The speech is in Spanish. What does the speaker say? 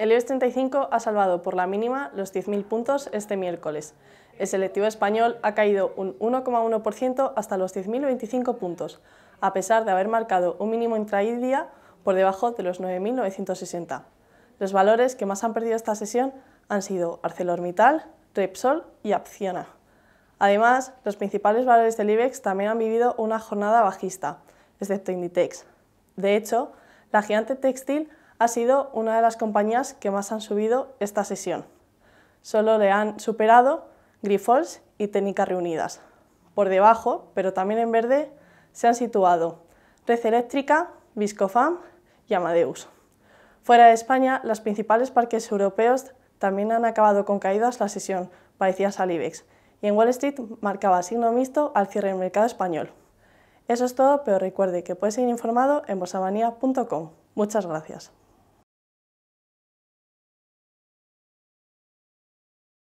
El IBEX 35 ha salvado por la mínima los 10.000 puntos este miércoles. El selectivo español ha caído un 1,1% hasta los 10.025 puntos, a pesar de haber marcado un mínimo intradía por debajo de los 9.960. Los valores que más han perdido esta sesión han sido ArcelorMittal, Repsol y Acciona. Además, los principales valores del IBEX también han vivido una jornada bajista, excepto Inditex. De hecho, la gigante textil ha sido una de las compañías que más han subido esta sesión. Solo le han superado Grifols y Técnicas Reunidas. Por debajo, pero también en verde, se han situado Red Eléctrica, Viscofam y Amadeus. Fuera de España, los principales parques europeos también han acabado con caídas la sesión, parecidas al IBEX, y en Wall Street marcaba signo mixto al cierre del mercado español. Eso es todo, pero recuerde que puede seguir informado en bolsamanía.com. Muchas gracias.